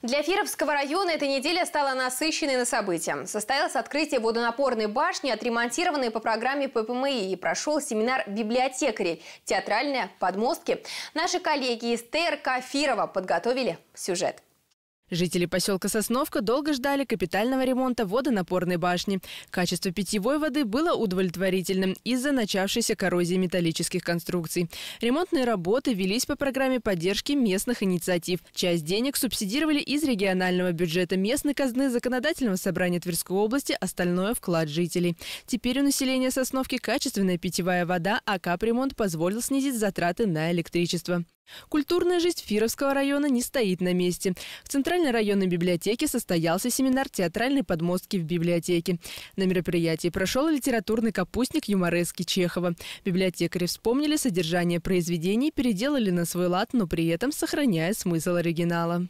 Для Фировского района эта неделя стала насыщенной на события. Состоялось открытие водонапорной башни, отремонтированной по программе ППМИ, и прошел семинар библиотекарей «Театральные подмостки». Наши коллеги из ТРК Фирова подготовили сюжет. Жители поселка Сосновка долго ждали капитального ремонта водонапорной башни. Качество питьевой воды было удовлетворительным из-за начавшейся коррозии металлических конструкций. Ремонтные работы велись по программе поддержки местных инициатив. Часть денег субсидировали из регионального бюджета местной казны законодательного собрания Тверской области, остальное – вклад жителей. Теперь у населения Сосновки качественная питьевая вода, а капремонт позволил снизить затраты на электричество. Культурная жизнь Фировского района не стоит на месте. В Центральной районной библиотеке состоялся семинар театральной подмостки в библиотеке». На мероприятии прошел литературный капустник юморески Чехова. Библиотекари вспомнили содержание произведений, переделали на свой лад, но при этом сохраняя смысл оригинала.